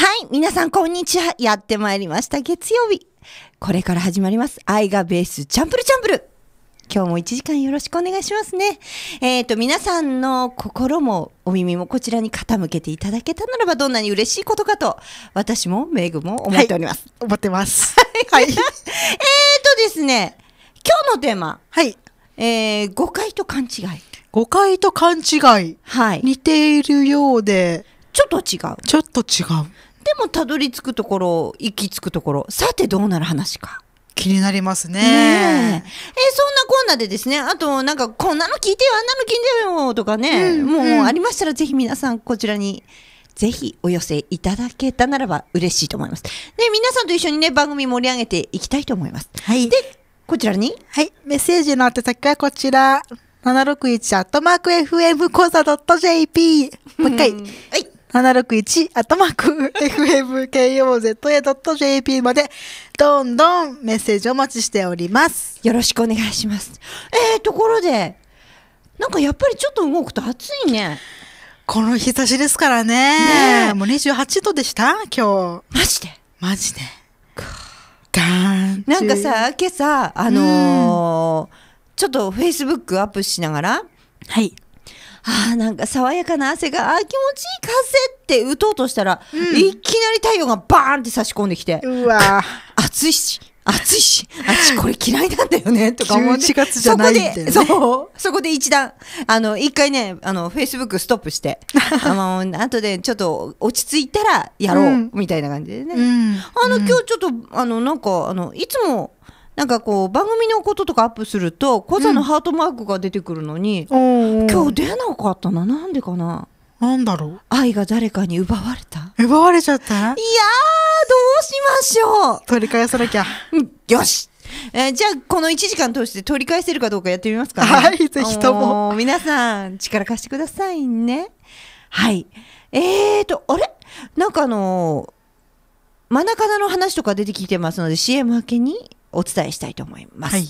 はい、皆さんこんにちは。やってまいりました。月曜日。これから始まります。愛がベース、チャンプルチャンプル。今日も1時間よろしくお願いしますね。えっ、ー、と、皆さんの心もお耳もこちらに傾けていただけたならばどんなに嬉しいことかと、私もメグも思っております。はい、思ってます。はい。えっとですね、今日のテーマ。はい。えー、誤解と勘違い。誤解と勘違い。はい。似ているようで。ちょっと違う。ちょっと違う。でもたどり着くところ行き着くところさてどうなる話か。気になりますね。ねえ、えそんなこんなでですね、あとなんかこんなの聞いてよ、あんなの聞いてよとかね、うん、もう、ありましたらぜひ皆さんこちらに。ぜひお寄せいただけたならば嬉しいと思います。で、皆さんと一緒にね、番組盛り上げていきたいと思います。はい。で、こちらにはい。メッセージの宛先はこちら。761アットマーク FM 講座 .jp。もう一回。はい。761アット fmkoz.jp までどんどんメッセージお待ちしております。よろしくお願いします。えー、ところで、なんかやっぱりちょっと動くと暑いね。この日差しですからね。ねもう28度でした今日。マジでマジで。なんかさ、今朝、あのー、ちょっとフェイスブックアップしながら、はい。あなんか爽やかな汗が、あ気持ちいい風って打とうとしたら、うん、いきなり太陽がバーンって差し込んできて、うわ暑いし、暑いし、あっちこれ嫌いなんだよ ね、とか思って。11月じゃないて。だね、そこで、そこで一段、あの、一回ね、あの、Facebook ストップして、あの、後でちょっと落ち着いたらやろう、みたいな感じでね。うん、あの、今日ちょっと、あの、なんか、あの、いつも、なんかこう番組のこととかアップすると小座のハートマークが出てくるのに、うん、今日出なかったななんでかななんだろう愛が誰かに奪われた奪われちゃったいやどうしましょう取り返さなきゃよしえー、じゃあこの1時間通して取り返せるかどうかやってみますか、ね、はいぜひとも皆さん力貸してくださいねはいえーとあれなんかあのー、マナカの話とか出てきてますので CM 明けにお伝えしたいと思います。はい、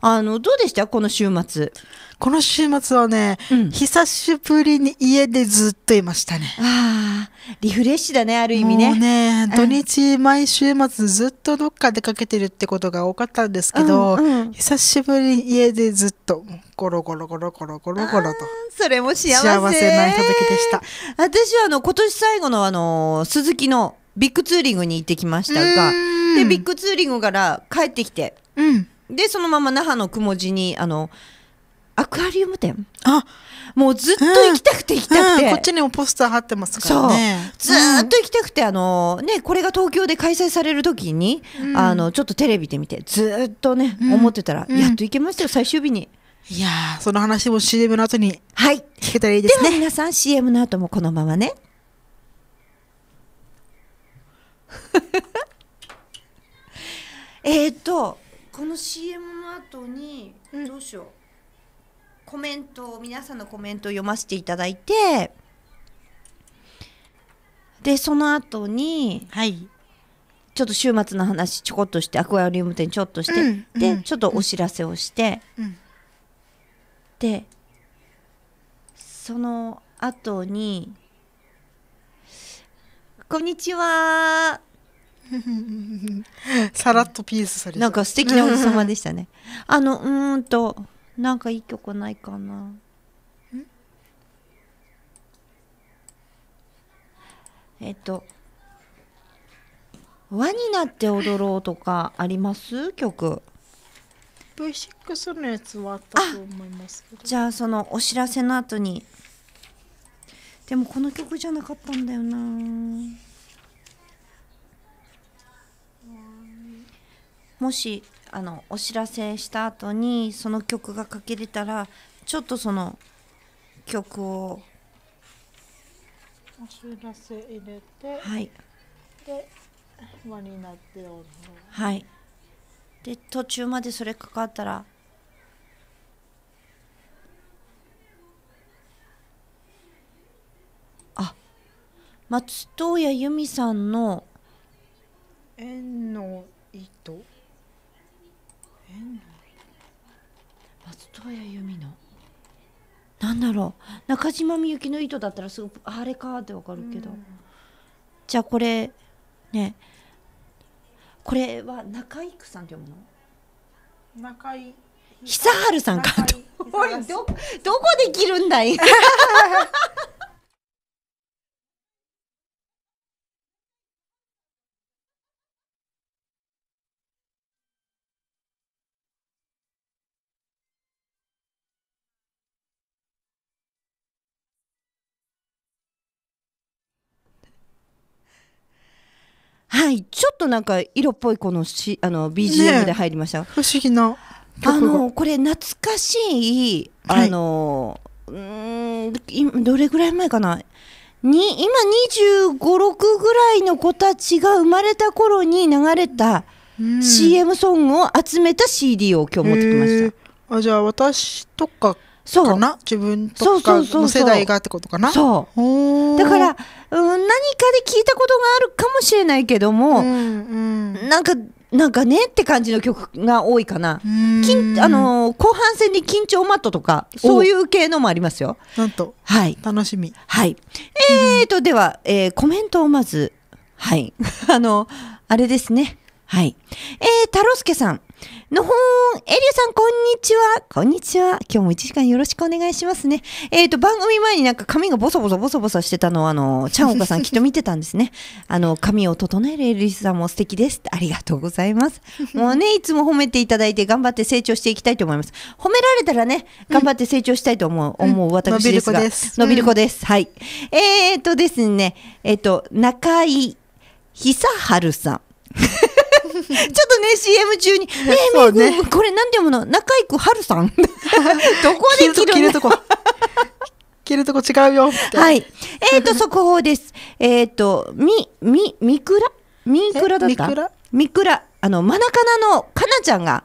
あの、どうでしたこの週末。この週末はね、うん、久しぶりに家でずっといましたね。ああ、リフレッシュだね、ある意味ね。もうね、土日、毎週末ずっとどっか出かけてるってことが多かったんですけど、うんうん、久しぶりに家でずっと、ゴロゴロゴロゴロゴロゴロと。それも幸せ。幸せなひとときでした。私はあの、今年最後のあの、鈴木のビッグツーリングに行ってきましたがでビッグツーリングから帰ってきて、うん、でそのまま那覇のくもじにあのアクアリウム店あもうずっと行きたくて行きたくて、うんうん、こっちにもポスター貼ってますからねずっと行きたくてあのねこれが東京で開催される時に、あのちょっとテレビで見てずっとね、思ってたら、やっと行けましたよ最終日に。いやその話も CM の後に聞けたらいいですね。はい、で皆さん CM の後もこのままね。えっとこの CM の後にどうしよう、うん、コメント皆さんのコメントを読ませていただいてでその後に、はい、ちょっと週末の話ちょこっとしてアクアリウム店ちょっとして、うん、で、うん、ちょっとお知らせをして、でその後にこんにちは。さらっとピースされなんか素敵なおじさまでしたね。あの、うんと、なんかいい曲ないかな。えっと。輪になって踊ろうとかあります曲 V6 のやつはあったと思いますけどじゃあそのお知らせの後にでもこの曲じゃなかったんだよなもしあのお知らせした後にその曲がかけれたらちょっとその曲をお知らせ入れてはいで輪になっておるはいで途中までそれかかったら松任谷由実さんの「縁の糸」縁の松任谷由実のなんだろう中島みゆきの糸だったらすごくあれかってわかるけど、うん、じゃあこれねこれは中井久さんって読むの中井久治さんか どどこで切るんだい はいちょっとなんか色っぽいこのしあの BGM で入りました、ね、不思議なあのこれ懐かしいあの、はい、うんどれぐらい前かなに今2 5 6ぐらいの子たちが生まれた頃に流れた CM ソングを集めた CD を今日持ってきました。あじゃあ私とかそうかな自分とかの世代がってことかなそうだから、うん、何かで聞いたことがあるかもしれないけども、うんうん、なんかなんかねって感じの曲が多いかな。緊あの後半戦に緊張マットとか、そういう系のもありますよ。なんと。はい。楽しみ。はい。えーと、では、えー、コメントをまず、はい。あの、あれですね。はい。えー、太郎介さん。のほーん、エリュさん、こんにちは。こんにちは。今日も1時間よろしくお願いしますね。えっ、ー、と、番組前になんか髪がボソボソボソボソしてたのを、あの、ちゃんおかさんきっと見てたんですね。あの、髪を整えるエリュさんも素敵です。ありがとうございます。もうね、いつも褒めていただいて頑張って成長していきたいと思います。褒められたらね、頑張って成長したいと思う、うん、思う私ですが、うん、伸びる子です。伸びる子です。はい。えっ、ー、とですね、えっ、ー、と、中井久春さん。ちょっとね CM 中に「ねえねえ、ね、これ何て読むの中井く春さん」どこで着るの着るとこ違うよはい。えっ、ー、と、速報です。えっ、ー、と、み、み、みくらみくらだったみくら。あの、マナカナのかなちゃんが、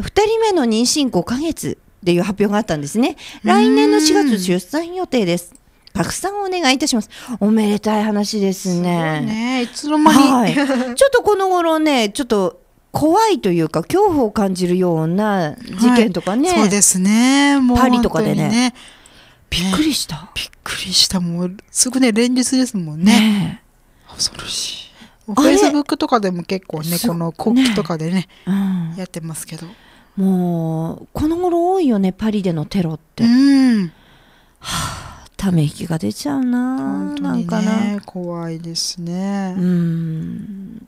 二人目の妊娠5か月っていう発表があったんですね。来年の4月出産予定です。たくさんお願いいたします。おめでたい話ですね。ねいつの間に、はい、ちょっとこの頃ね、ちょっと怖いというか恐怖を感じるような事件とかね。はい、そうですね。もう、ね、パリとかでね。びっくりした、ね、びっくりしたもうすぐね連日ですもんね恐ろしいフェイスブックとかでも結構ねこの国旗とかでね、うん、やってますけどもうこの頃多いよねパリでのテロって、うん、はあため息が出ちゃうな、ね、なんかな怖いですねうん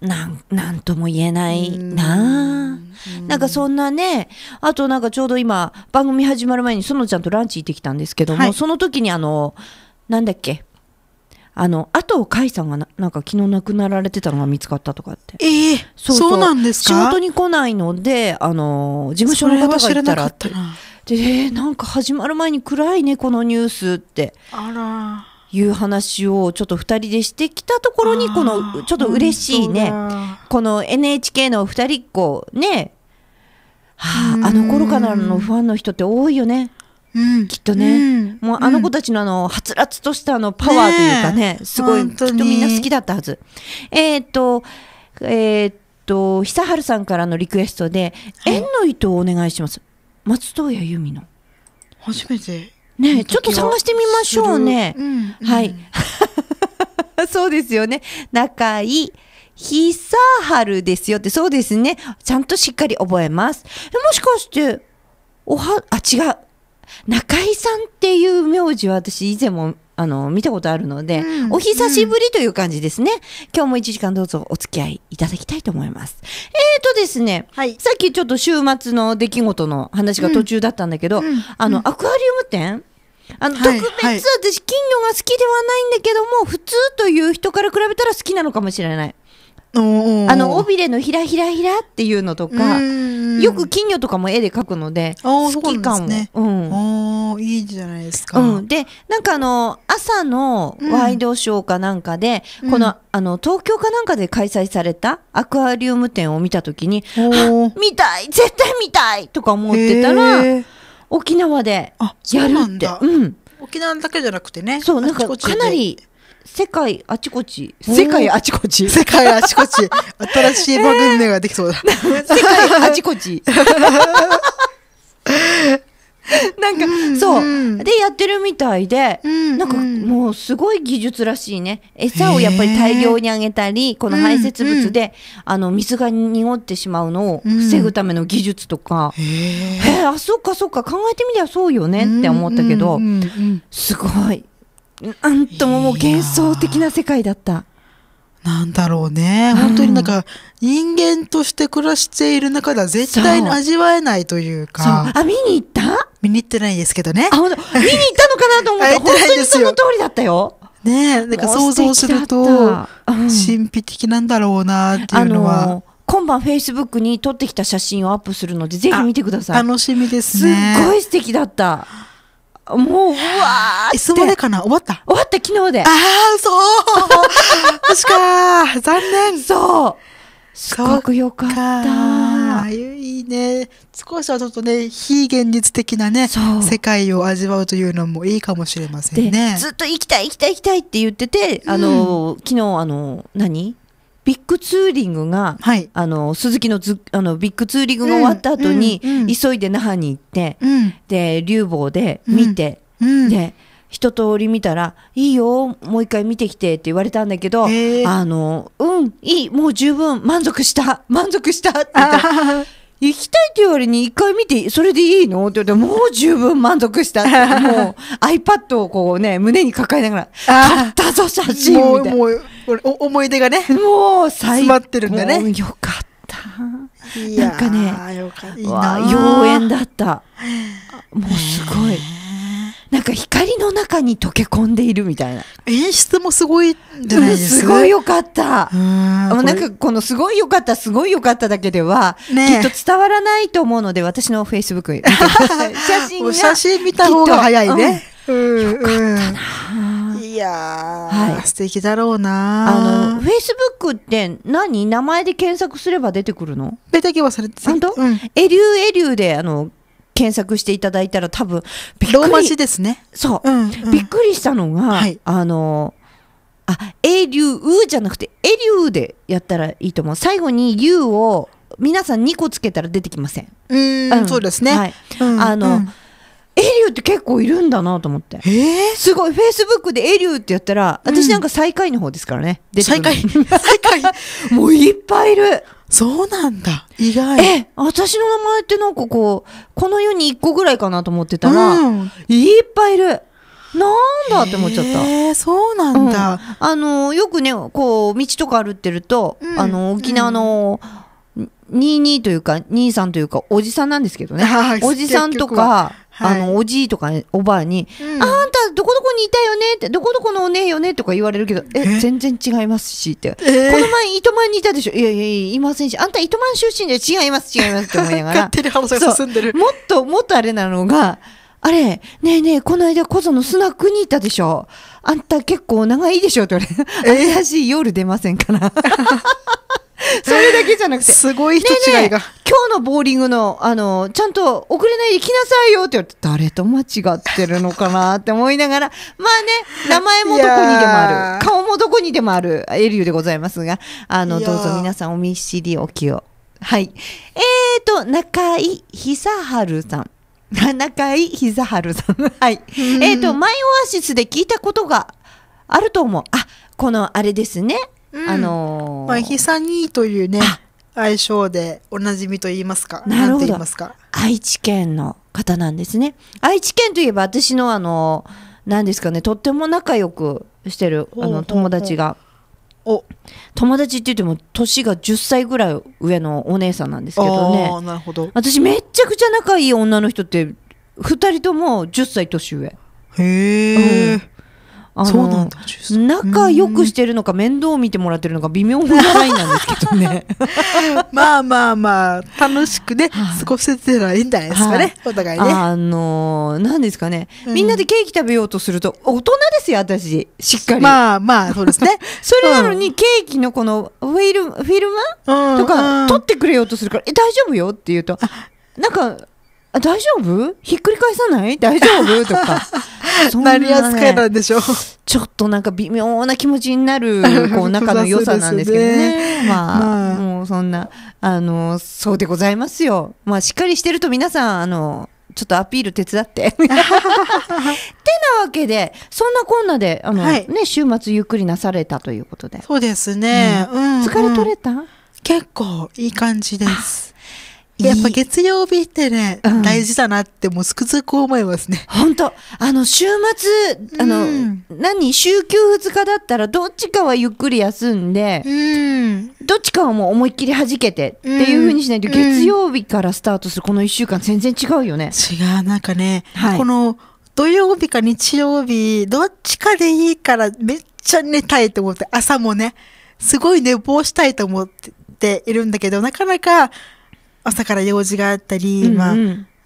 なんなんとも言えないなあなんかそんなねあとなんかちょうど今番組始まる前に園ちゃんとランチ行ってきたんですけども、はい、その時にあのなんだっけあの後を甲斐さんがななんか昨日亡くなられてたのが見つかったとかってええー、そうそうなんですか仕事に来ないのであの事務所の方がいたらって。で、なんか始まる前に暗いねこのニュースってあらいう話をちょっと2人でしてきたところにこのちょっと嬉しいねこの NHK の2人っ子ね、はあ、あの頃からのファンの人って多いよね。うん、きっとね、うん、もうあの子たちのあの、はつらつとしたあのパワーというかね、ねすごい、きっとみんな好きだったはず。えー、っと、えー、っと、久春さんからのリクエストで、縁の糸をお願いします。松任谷由実の初めてねちょっと探してみましょうね、うんはい そうですよね中井久春ですよってそうですねちゃんとしっかり覚えますもしかしておはあ違う中井さんっていう名字は私以前もあの、見たことあるので、うん、お久しぶりという感じですね。うん、今日も1時間どうぞお付き合いいただきたいと思います。えーとですね、はい、さっきちょっと週末の出来事の話が途中だったんだけど、うん、あの、アクアリウム展あの、はい、特別、はい、私金魚が好きではないんだけども普通という人から比べたら好きなのかもしれない。あの尾びれのひらひらひらっていうのとかよく金魚とかも絵で描くので好きかも。うね、うん、いいじゃないですか。うん、でなんかあの朝のワイドショーかなんかで、うん、このあの東京かなんかで開催されたアクアリウム展を見た時に「見たい絶対見たい!」とか思ってたら沖縄でやるって。うん、沖縄だけじゃなくてねそうなんかかなり世界あちこち世界あちこち世界あちこち 新しい番組名ができそうだ、世界あちこち なんか、そうでやってるみたいで、なんかもうすごい技術らしいね餌をやっぱり大量にあげたり、この排泄物で、あの水が濁ってしまうのを防ぐための技術とか、へえあそっかそっか考えてみりゃそうよねって思ったけど、すごいなんとももう幻想的な世界だった。なんだろうね。本当になんか、人間として暮らしている中では絶対に味わえないというか。うあ、見に行った見に行ってないですけどね。あ、本当 見に行ったのかなと思って、本当にその通りだったよ。ねえ、なんか想像すると、神秘的なんだろうなっていうのは。今晩フェイスブックに撮ってきた写真をアップするのでぜひ見てください楽しみです、ね、すっごい素敵だったもう、うわーいつまでかな終わった終わった昨日で。ああ、そうし か残念そうすごくよかった。いいね。少しはちょっとね、非現実的なね、世界を味わうというのもいいかもしれませんね。ずっと行きたい、行きたい、行きたいって言ってて、あの、うん、昨日、あの、何ビッグツーリングが、はい、あの鈴木のずあのビッグツーリングが終わった後に、うん急いで那覇に行って、うん、で流房で見て、で一通り見たら「いいよもう一回見てきて」って言われたんだけど「あのうんいいもう十分満足した満足した」って言った 行きたいって言われに一回見て、それでいいのって言って、もう十分満足した。もう iPad をこうね、胸に抱えながら、あったぞ写真もう、もう、思い出がね。もう最高。詰ってるんだね。よかった。なんかね、よかった。妖艶だった。もうすごい。なんか光の中に溶け込んでいるみたいな演出もすごいじゃないですか、すごいよかったもうなんかこのすごいよかったすごいよかっただけでは、ね、きっと伝わらないと思うので私のフェイスブック写真が写真見た方が早いね、うん、よかったな、いやはい、素敵だろうなあの、フェイスブックって何名前で検索すれば出てくるの出てきはされて本当、うん、エリューエリューで、あの、検索していただいたら多分びっくりローマ字ですねそう、うんうん、びっくりしたのが、はい、あのあエリュウじゃなくてエリュウでやったらいいと思う最後にユ U を皆さん2個つけたら出てきませんうん、うん、そうですね、はい、うん、あの、エリューって結構いるんだなと思って。えー、すごい、フェイスブックでエリューってやったら、私なんか最下位の方ですからね。うん、最下位最下位 もういっぱいいる。そうなんだ意外え私の名前ってなんかこうこの世に一個ぐらいかなと思ってたら、うん、いっぱいいるなんだって思っちゃった。えー、そうなんだ。うん、あのよくね、こう道とか歩ってると、うん、あの沖縄の。22というか兄さんというかおじさんなんですけどねおじさんとかはい、あの、おじいとかおばあに、うん、あんたどこどこにいたよねって、どこどこのおねえよねとか言われるけど、え、全然違いますしって。この前、糸満にいたでしょいやいや、いませんし、あんた糸満出身で違います、違いますって思いながら。勝手に話が進んでる。もっと、もっとあれなのが、あれ、ねえねえ、この間こそのスナックにいたでしょあんた結構長いでしょって言われる。怪しい夜出ませんから。それだけじゃなくて。すごい人違いが。ねね今日のボーリングの、あの、ちゃんと遅れないで来なさいよって言われて、誰と間違ってるのかなって思いながら、まあね、名前もどこにでもある、顔もどこにでもあるエリューでございますが、あの、どうぞ皆さんお見知りおきを。はい。えーと、中井久春さん。中井久春さん。はい。えーと、マイオアシスで聞いたことがあると思う。あ、このあれですね。うん、あのー、まあ、ひさにというね、愛称でおなじみと言いますか、なるほど。愛知県の方なんですね。愛知県といえば私のあの、何ですかね、とっても仲良くしてるあの友達が。お友達って言っても年が10歳ぐらい上のお姉さんなんですけどねなるほど私めちゃくちゃ仲いい女の人って2人とも10歳年上へえ、うんそうなんだ仲良くしてるのか面倒を見てもらってるのか微妙なラインなんですけどね まあまあまあ楽しくね、はあ、過ごせてらいいんじゃないですかね、はあ、お互いねあのなんですかね、うん、みんなでケーキ食べようとすると大人ですよ私しっかりまあまあそうですね それなのにケーキのこのフィルフィルマ、うん、とか取ってくれようとするから「え大丈夫よ」って言うとなんかあ大丈夫ひっくり返さない大丈夫とかそん な、ね、り扱いなんでしょうちょっとなんか微妙な気持ちになる こう仲の良さなんですけどねね、まあ、まあ、もうそんなあのそうでございますよまあしっかりしてると皆さんあのちょっとアピール手伝って。ってなわけで、そんなこんなで、あの、はい、ね、週末ゆっくりなされたということで。そうですね。うんうん、疲れ取れた、結構いい感じです。やっぱ月曜日ってね、うん、大事だなってもうつくづく思いますね。本当あの、週末、あの、うん、何、週休2日だったらどっちかはゆっくり休んで、うん、どっちかはもう思いっきり弾けてっていうふうにしないと、月曜日からスタートするこの1週間全然違うよね。違う、なんかね、はい、この土曜日か日曜日、どっちかでいいからめっちゃ寝たいと思って、朝もね、すごい寝坊したいと思っているんだけど、なかなか、朝から用事があったり、うんうん、まあ、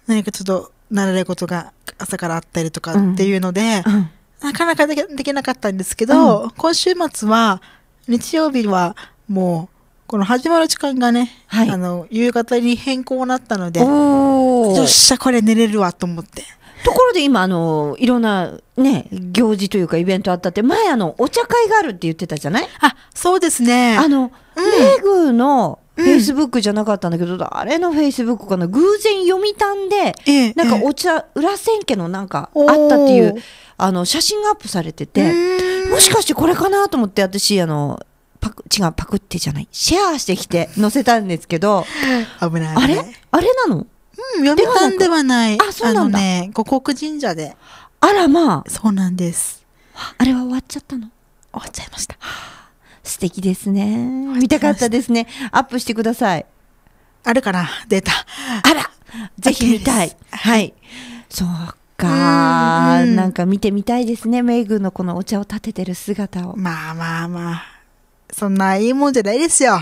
何かちょっとらないことが朝からあったりとかっていうので、うん、なかなかできなかったんですけど、うん、今週末は日曜日はもうこの始まる時間がね、はい、あの夕方に変更になったのでよっしゃこれ寝れるわと思ってところで今あのいろんなね行事というかイベントあったって前あのお茶会があるって言ってたじゃないあそうですねあの、うん、レグのフェイスブックじゃなかったんだけど、うん、あれのフェイスブックかな偶然読みで、ええ、なんかお茶、裏千家のなんかあったっていうあの写真がアップされててもしかしてこれかなと思って私あのパク違うパクってじゃないシェアしてきて載せたんですけど 危ない、ね、あれあれなのうん、読谷たんではない。あ、そうなんだ。ね、五国神社で。あらまあ。そうなんです。あれは終わっちゃったの終わっちゃいました。素敵ですね。見たかったですね。アップしてください。あるかなデータ。あらぜひ見たい。はい。そうか、うん、なんか見てみたいですね。メイグのこのお茶を立ててる姿を。まあまあまあ。そんないいもんじゃないですよ。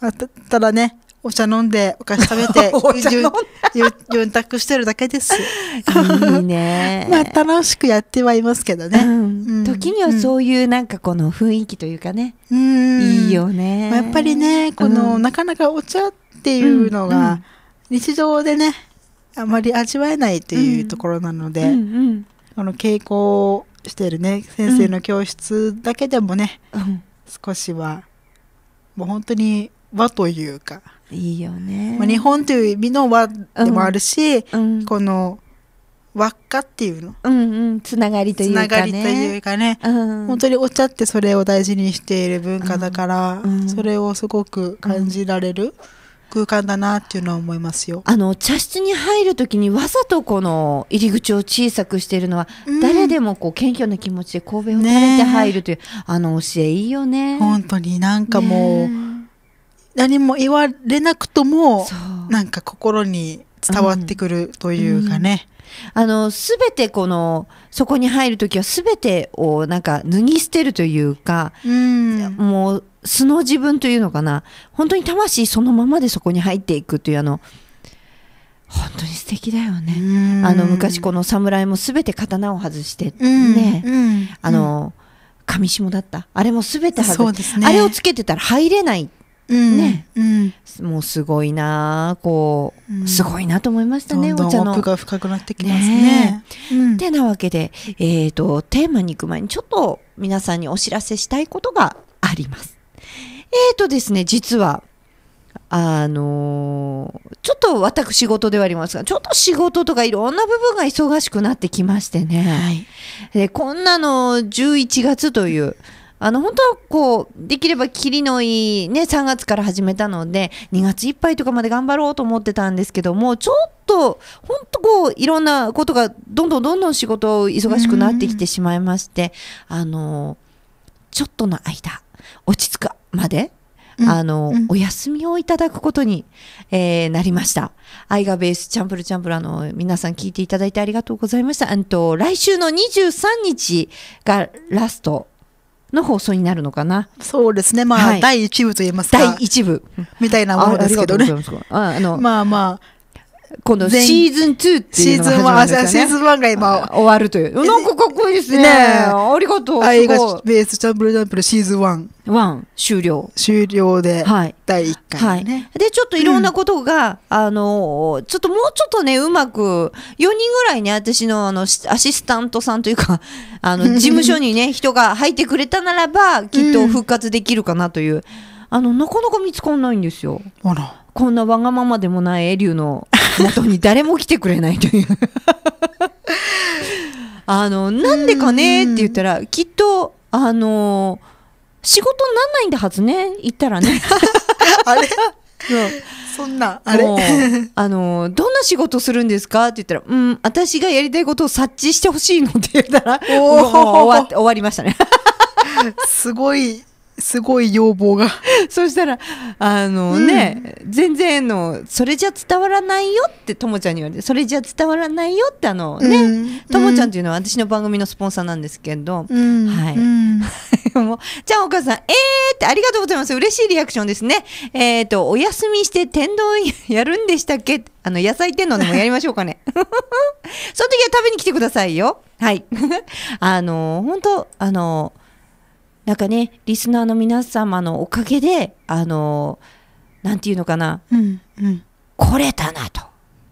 たただね、お茶飲んで、お菓子食べて、ゆんたくしてるだけです。いいね。まあ楽しくやってはいますけどね。時にはそういうなんかこの雰囲気というかね。いいよね。やっぱりね、この、なかなかお茶っていうのが、日常でね、あまり味わえないというところなので、この傾向してるね、先生の教室だけでもね、少しは、もう本当に和というか、いいよね、まあ、日本という意味の和でもあるし、うん、この輪っかっていうの、うんうん、つながりというかねつながりというかね、うん、本当にお茶ってそれを大事にしている文化だから、うん、それをすごく感じられる。空間だなっていうのは思いますよあの茶室に入る時にわざとこの入り口を小さくしているのは、うん、誰でもこう謙虚な気持ちで神戸を垂れて入るという、ね、あの教えいいよね本当になんかもう、ね何も言われなくともなんか心に伝わってくるというかね。うんうん、あの全てこのそこに入る時は全てをなんか脱ぎ捨てるというか、うん、もう素の自分というのかな本当に魂そのままでそこに入っていくというあの本当に素敵だよね。あの昔この侍も全て刀を外してね、あの、紙下だったあれも全て外れ、ね、あれをつけてたら入れないね、もうすごいなこう、すごいなと思いましたね、お茶の奥が深くなってきますね。ねてなわけで、えーと、テーマに行く前にちょっと皆さんにお知らせしたいことがあります。えーとですね実はあのー、ちょっと私仕事ではありますが、ちょっと仕事とかいろんな部分が忙しくなってきましてね。はい、でこんなの11月というあの本当はこうできればきりのいい、ね、3月から始めたので2月いっぱいとかまで頑張ろうと思ってたんですけどもちょっと本当こういろんなことがどんどんどんどん仕事忙しくなってきてしまいましてあのちょっとの間落ち着くまであの、うんお休みをいただくことに、えー、なりました。愛がベース、チャンプルチャンプル、あの、皆さん聞いていただいてありがとうございました。と、来週の23日がラストの放送になるのかな。そうですね。まあ、はい、第一部と言いますか。第一部。みたいなものですけどね。あああのまあまあ、今度シーズン2っていうのが始まるんですよ、ね、シーズン1が今終わるという。なんかかっこいいですね。ねありがとう。映画ベースチャンプルジャンプルシーズン1。1終了。終了で、はい、第1回、ね、はい。で、ちょっといろんなことが、うん、あの、ちょっともうちょっとね、うまく、4人ぐらいね、私のあのアシスタントさんというか、あの、事務所にね、人が入ってくれたならば、きっと復活できるかなという。うん、あの、なかなか見つかんないんですよ。あら。こんなわがままでもないエリューの元に誰も来てくれないという あのなんでかねって言ったら、きっとあの仕事になんないんだはずね行ったらね あれ そそんなあれあのどんな仕事するんですかって言ったら「うん私がやりたいことを察知してほしいの」って言ったら終わ終わりましたねすごいすごい要望が そしたらあのね、うん、全然のそれじゃ伝わらないよってともちゃんに言われてそれじゃ伝わらないよってあのねとも、ん、ちゃんっていうのは私の番組のスポンサーなんですけど、うん、はい、もじゃあお母さんえーってありがとうございます嬉しいリアクションですねえっ、ー、とお休みして天丼やるんでしたっけあの野菜天丼でもやりましょうかね その時は食べに来てくださいよはいあの本当あのなんかねリスナーの皆様のおかげであのなんていうのかな、うんうん、来れたなと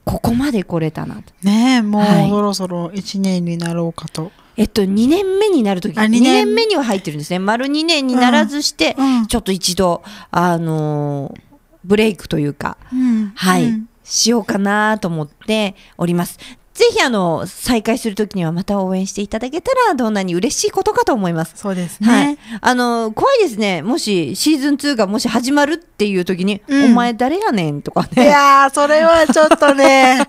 ここまで来れたなとねえもう、そろそろ1年になろうかと。えっと、2年目になるとき、2, 2年目には入ってるんですね。丸2年にならずして、うんちょっと一度、あのー、ブレイクというか、うん、はい、しようかなと思っております。ぜひあの再開するときにはまた応援していただけたらどんなに嬉しいことかと思います。そうですね。はい、あの怖いですね。もしシーズン2がもし始まるっていうときに、うん、お前誰やねんとかね。いやーそれはちょっとね。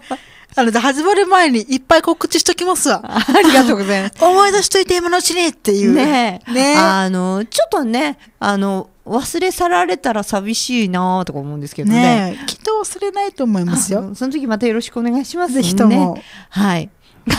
あの、始まる前にいっぱい告知しときますわ。ありがとうございます。思い出しといて今のうちにっていう。ねねあの、ちょっとね、あの、忘れ去られたら寂しいなとか思うんですけどねきっと忘れないと思いますよその時またよろしくお願いします、人ぜひともはい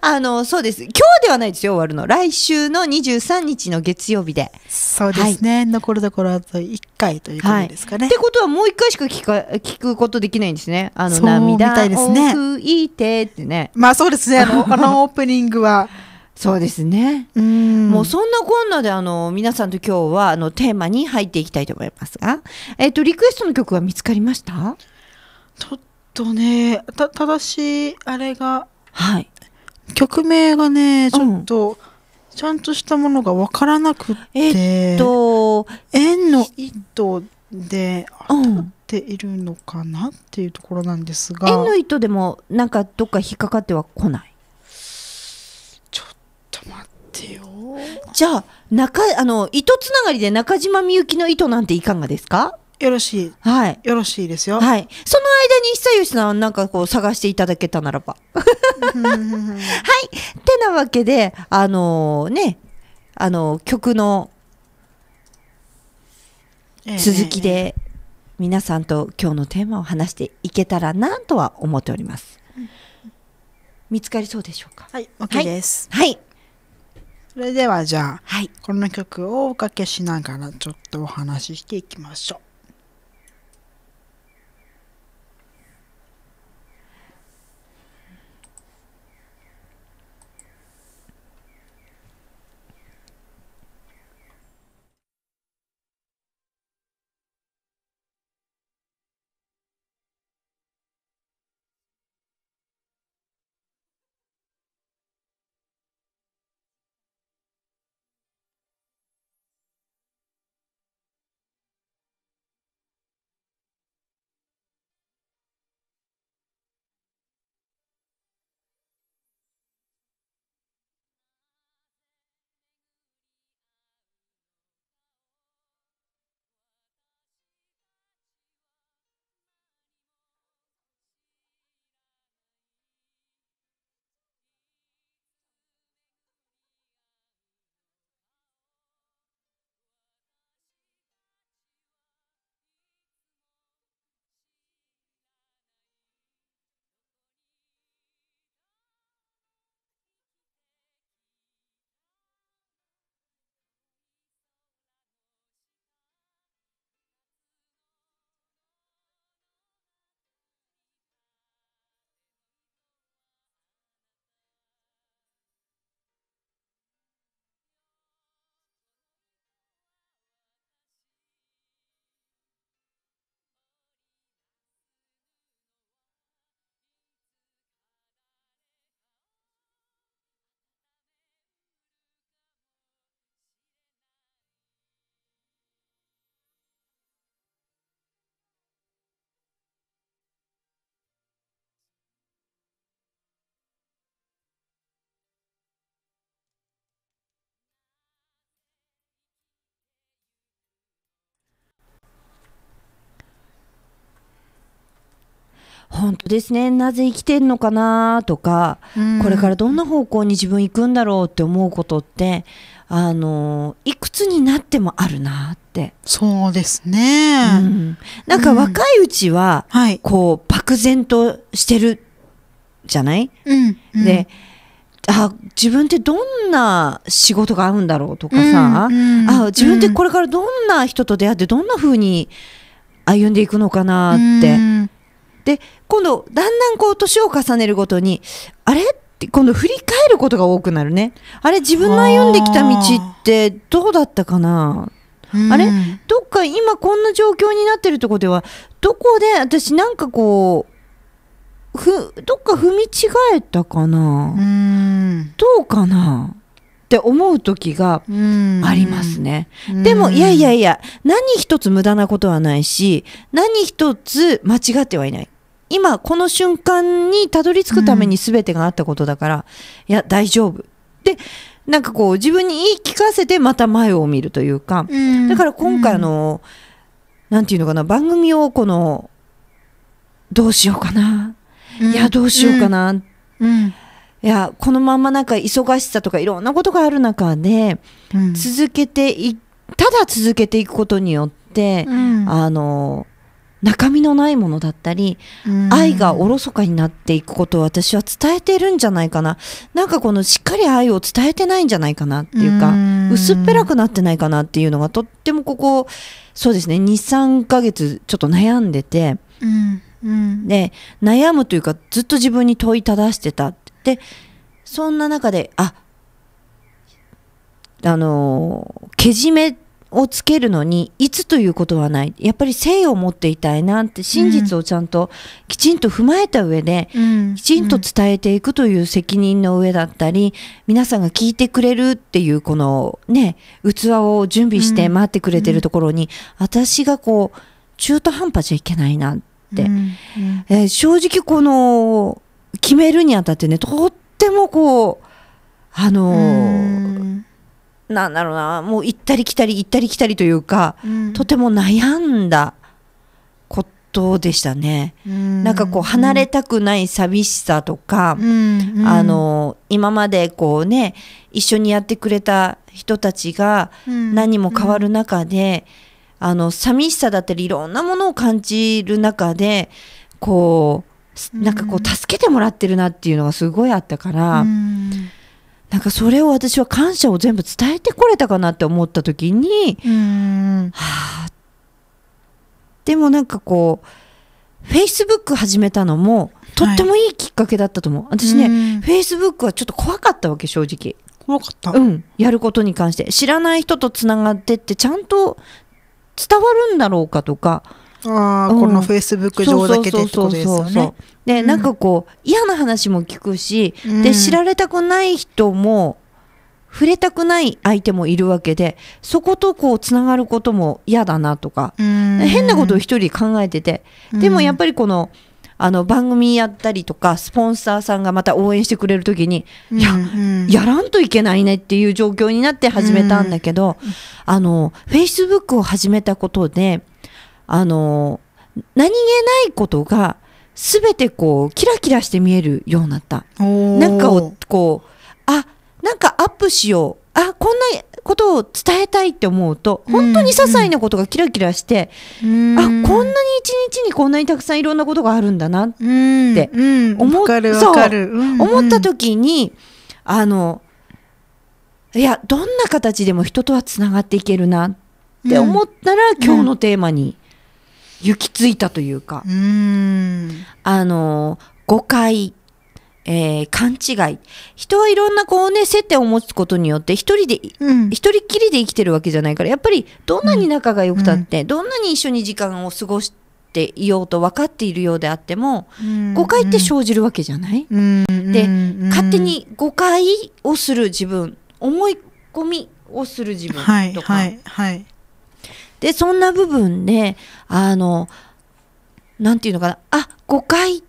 あのそうです今日ではないですよ終わるの来週の23日の月曜日でそうですね、はい、残るところあと1回ということですかね、はい、ってことはもう1回しか聞か聞くことできないんですねあの涙を拭いてってねまあそうですねあのあの オープニングはそうですね。うん。もうそんなこんなで、あの、皆さんと今日は、あの、テーマに入っていきたいと思いますが、えっ、と、リクエストの曲は見つかりましたちょっとね、た、正しい、あれが。はい。曲名がね、ちょっと、うん、ちゃんとしたものがわからなくて。えっと、円の糸で、うっているのかなっていうところなんですが。円の糸でも、なんかどっか引っかかってはこない待ってよじゃあ中あの糸つながりで中島みゆきの糸なんていかがですかよろしいはいよろしいですよはいその間に久吉さんなんかこう探していただけたならば はいてなわけであのー、ねあのー、曲の続きで皆さんと今日のテーマを話していけたらなとは思っております。見つかりそうでしょうか。はい、OK です。はい、それではじゃあ、はい、この曲をおかけしながらちょっとお話ししていきましょう。本当ですねなぜ生きてるのかなとか、うん、これからどんな方向に自分行くんだろうって思うことってあのいくつになってもあるなってそうですね、うん、なんか若いうちは、うんはい、こう漠然としてるじゃない、であ自分ってどんな仕事が合うんだろうとかさ、うんうん、あ自分ってこれからどんな人と出会ってどんな風に歩んでいくのかなって、うん、で今度だんだんこう年を重ねるごとにあれって今度振り返ることが多くなるねあれ自分の歩んできた道ってどうだったかなあれどっか今こんな状況になってるとこではどこで私なんかこうふどっか踏み違えたかなどうかなって思う時がありますね。でも、いやいやいや、何一つ無駄なことはないし、何一つ間違ってはいない。今この瞬間にたどり着くために全てがあったことだから、うん、いや大丈夫でなんかこう自分に言い聞かせてまた前を見るというか、うん、だから今回あの、うん、て言うのかな番組をこのどうしようかな、うん、いやどうしようかな、うんいやこのままなんか忙しさとかいろんなことがある中で、続けていただ続けていくことによって、あの中身のないものだったり、愛がおろそかになっていくことを私は伝えてるんじゃないかな。なんかこのしっかり愛を伝えてないんじゃないかなっていうか、う薄っぺらくなってないかなっていうのがとってもここ、そうですね、2、3ヶ月ちょっと悩んでて、うんうん、で、悩むというかずっと自分に問いただしてた。で、そんな中で、あ、あのー、けじめをつけるのにいつということはないやっぱり誠意を持っていたいなって真実をちゃんときちんと踏まえた上で、うん、きちんと伝えていくという責任の上だったり、うん、皆さんが聞いてくれるっていうこのね器を準備して待ってくれてるところに、うん、私がこう中途半端じゃいけないなって、えー、正直この決めるにあたってねとってもこうあのーなんだろうなもう行ったり来たり行ったり来たりというか、うん、とても悩んだことでしたね。うん、なんかこう離れたくない寂しさとか、うん、あの今までこうね一緒にやってくれた人たちが何も変わる中で、うん、あの寂しさだったりいろんなものを感じる中でこうなんかこう助けてもらってるなっていうのがすごいあったから。なんかそれを私は感謝を全部伝えてこれたかなって思った時にはあでもなんかこうフェイスブック始めたのもとってもいいきっかけだったと思う、はい、私ねフェイスブックはちょっと怖かったわけ正直怖かったうんやることに関して知らない人とつながってってちゃんと伝わるんだろうかとかああ、このフェイスブック上だけでってことですよね。で、なんかこう、嫌な話も聞くし、で、知られたくない人も、触れたくない相手もいるわけで、そことこう、つながることも嫌だなとか、変なことを一人考えてて、でもやっぱりこの、あの番組やったりとかスポンサーさんがまた応援してくれる時に、うんうん、ややらんといけないねっていう状況になって始めたんだけど、うん、あのフェイスブックを始めたことであの、何気ないことが全てこう、キラキラして見えるようになった。なんかをこう、あ、なんかアップしよう。あ、こんなことを伝えたいって思うと、本当に些細なことがキラキラして、うんうん、あ、こんなに一日にこんなにたくさんいろんなことがあるんだなって思,、思った時に、あの、いや、どんな形でも人とはつながっていけるなって思ったら、うん、今日のテーマに行き着いたというか、うん、あの、誤解、えー、勘違い。人はいろんなこうね、接点を持つことによって、一人で、うん、一人っきりで生きてるわけじゃないから、やっぱりどんなに仲が良くたって、うん、どんなに一緒に時間を過ごしていようと分かっているようであっても、うん、誤解って生じるわけじゃない、で、勝手に誤解をする自分、思い込みをする自分とか、はいはいはいで、そんな部分で、あの、なんていうのかな、あ、誤解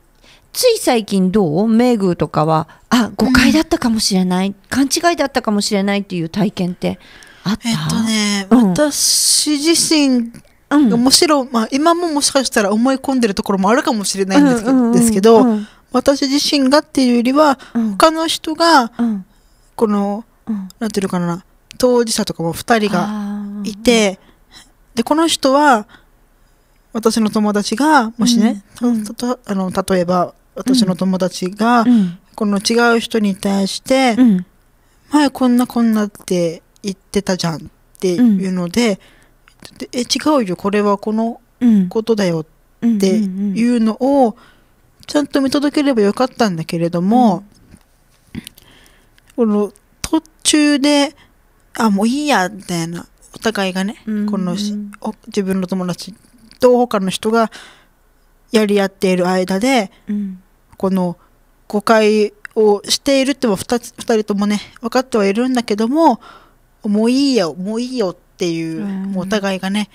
つい最近どう名宮とかは、あ、誤解だったかもしれない、うん、勘違いだったかもしれないっていう体験ってあったえっとね、うん、私自身、うん、むしろ、まあ、今ももしかしたら思い込んでるところもあるかもしれないんですけど、私自身がっていうよりは、他の人が、この、うん、なんていうのかな、当事者とかも2人がいて、で、この人は、私の友達が、もしね、うんたたあの例えば、私の友達が、この違う人に対して、うん、前こんなこんなって言ってたじゃんっていうので、うん、え、違うよ、これはこのことだよっていうのを、ちゃんと見届ければよかったんだけれども、この途中で、あ、もういいや、みたいな。お互いがね、うんこの自分の友達と他の人がやり合っている間で、うん、この誤解をしているっても 2, つ2人ともね分かってはいるんだけどももういいよもういいよっていううん、もうお互いがね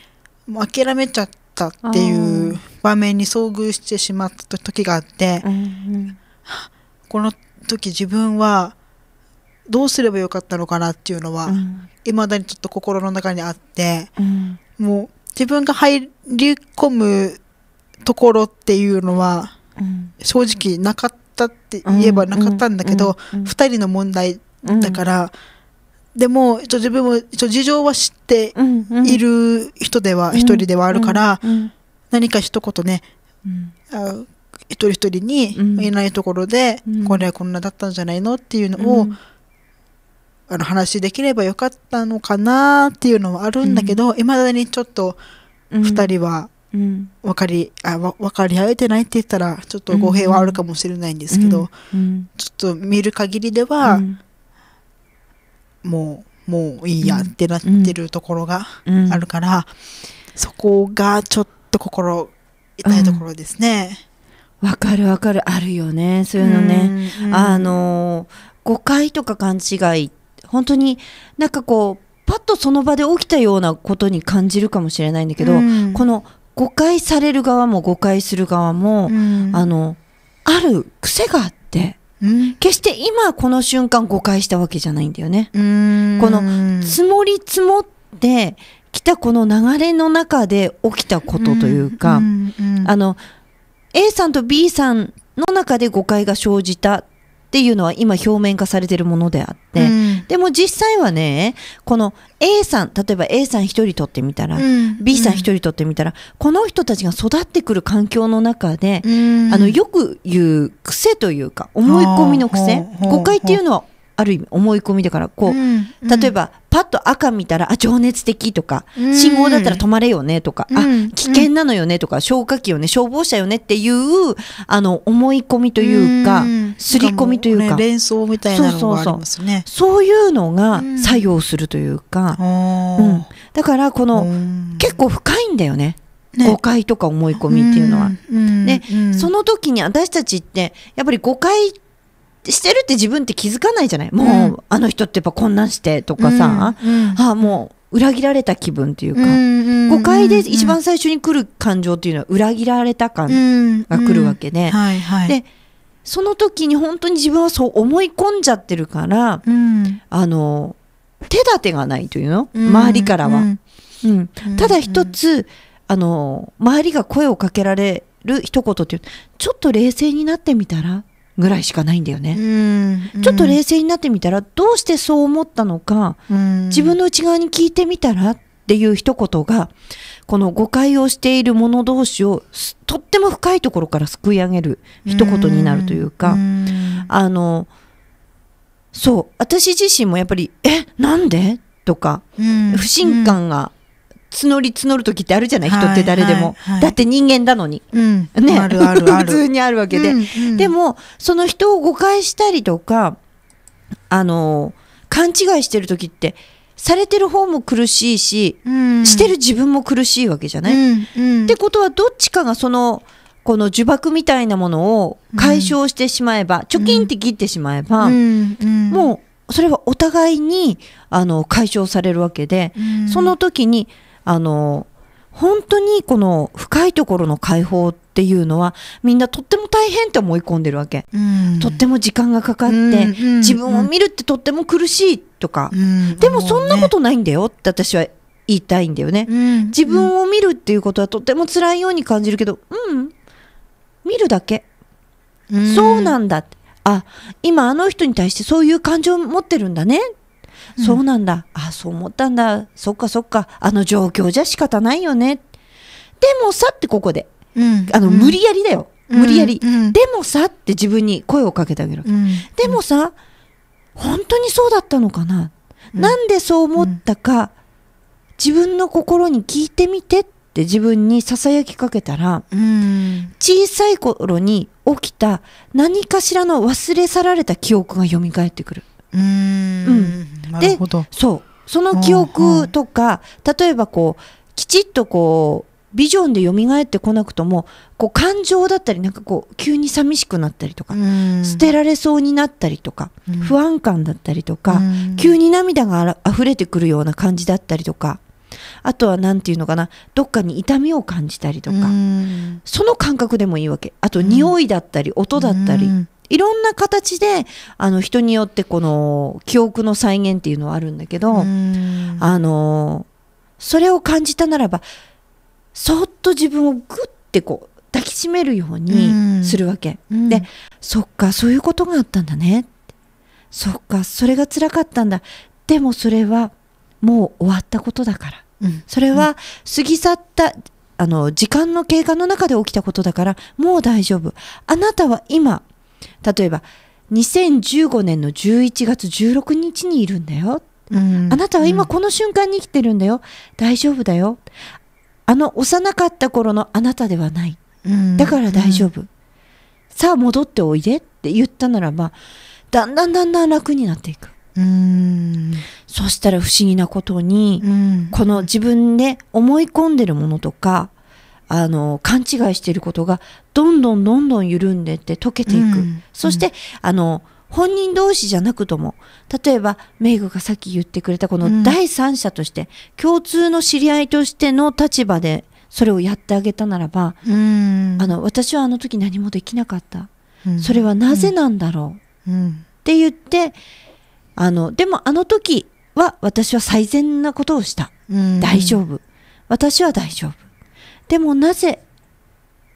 もう諦めちゃったっていう場面に遭遇してしまった時があって、うんうん、この時自分はどうすればよかったのかなっていうのは、うん、未だにちょっと心の中にあって、うん、もう自分が入り込むところっていうのは、正直なかったって言えばなかったんだけど、うん、2人の問題だから、でも一応自分も一応事情は知っている人では、う1人ではあるから、何か一言ね、一人一人にいないところで、これはこんなだったんじゃないのっていうのを、あの話できればよかったのかなっていうのはあるんだけどいま、ん、だにちょっと2人は分かり,、あ分かり合えてないって言ったらちょっと語弊はあるかもしれないんですけど、ちょっと見る限りでは、もうもういいやってなってるところがあるから、そこがちょっと心痛いところですね。わ、かるわかるあるよねそういうのね。あの誤解とか勘違いっ本当になんかこうパッとその場で起きたようなことに感じるかもしれないんだけど、うん、この誤解される側も誤解する側も、うん、あのある癖があって、うん、決して今この瞬間誤解したわけじゃないんだよね。この積もり積もってきたこの流れの中で起きたことというか、あの A さんと B さんの中で誤解が生じたっていうのは今表面化されてるものであって、うん、でも実際はねこの A さん例えば A さん1人取ってみたら、うん、B さん1人取ってみたら、この人たちが育ってくる環境の中で、あのよく言う癖というか思い込みの癖誤解っていうのはある意味思い込みだからこう、うん例えばパッと赤見たらあ情熱的とか、信号だったら止まれよねとか、うん、あ危険なのよねとか、うん、消火器よね消防車よねっていうあの思い込みというか、刷り込みというか、ね、連想みたいなのがありますねそういうのが作用するというか、うんだからこの結構深いんだよね。ね、誤解とか思い込みっていうのは。ね、その時に私たちってやっぱり誤解ってしてるって自分って気づかないじゃないもう、うんあの人ってやっぱこんなんしてとかさ、うんあもう裏切られた気分っていうか、誤解で一番最初に来る感情っていうのは裏切られた感が来るわけで、はいはい、でその時に本当に自分はそう思い込んじゃってるから、うんあの手立てがないというの、周りからは。うんうん、ただ一つ、あの周りが声をかけられる一言っていうちょっと冷静になってみたらぐらいしかないんだよね、ちょっと冷静になってみたらどうしてそう思ったのか、自分の内側に聞いてみたらっていう一言がこの誤解をしている者同士をとっても深いところからすくい上げる一言になるというか、あのそう私自身もやっぱり「えなんで?」とか、不信感が募り募る時ってあるじゃない人って誰でも、はいはいはい、だって人間なのに、うん、ねあるある 普通にあるわけで、うんうん、でもその人を誤解したりとかあの勘違いしてる時ってされてる方も苦しいし、うん、してる自分も苦しいわけじゃない、うんうん、ってことはどっちかがそのこの呪縛みたいなものを解消してしまえば、うん、チョキンって切ってしまえば、うんもうそれはお互いにあの解消されるわけで、その時にあの、本当にこの深いところの解放っていうのはみんなとっても大変って思い込んでるわけ、うん、とっても時間がかかって、うんうん、自分を見るってとっても苦しいとか、でもそんなことないんだよって私は言いたいんだよね、自分を見るっていうことはとっても辛いように感じるけどうん見るだけ、そうなんだあ今あの人に対してそういう感情を持ってるんだねそうなんだあそう思ったんだそっかそっかあの状況じゃ仕方ないよねでもさってここで、うん、あの、無理やりだよ無理やり、でもさって自分に声をかけてあげる、でもさ本当にそうだったのかな、うん、なんでそう思ったか、自分の心に聞いてみてって自分に囁きかけたら、うん、小さい頃に起きた何かしらの忘れ去られた記憶が蘇ってくる。うんでそうその記憶とか、例えばこうきちっとこうビジョンで蘇ってこなくともこう感情だったりなんかこう急に寂しくなったりとか、捨てられそうになったりとか、うん、不安感だったりとか、うん、急に涙があふれてくるような感じだったりとかあとは何て言うのかなどっかに痛みを感じたりとか、その感覚でもいいわけあと匂いだったり音だったり、いろんな形であの人によってこの記憶の再現っていうのはあるんだけどあのそれを感じたならばそっと自分をグッてこう抱きしめるようにするわけ、でそっかそういうことがあったんだねそっかそれが辛かったんだでもそれはもう終わったことだから、うん、それは過ぎ去った、あの時間の経過の中で起きたことだからもう大丈夫あなたは今例えば、2015年の11月16日にいるんだよ。うん、あなたは今この瞬間に生きてるんだよ。大丈夫だよ。あの幼かった頃のあなたではない。だから大丈夫。うん、さあ戻っておいでって言ったならば、だんだんだんだん楽になっていく。うんそしたら不思議なことに、この自分で思い込んでるものとか、あの勘違いしていることがどんどんどんどん緩んでって溶けていく、うん、そして、うん、あの本人同士じゃなくとも例えばメイグがさっき言ってくれたこの第三者として、うん、共通の知り合いとしての立場でそれをやってあげたならば、あの私はあの時何もできなかった、それはなぜなんだろう、って言ってあのでもあの時は私は最善なことをした、大丈夫私は大丈夫でもなぜ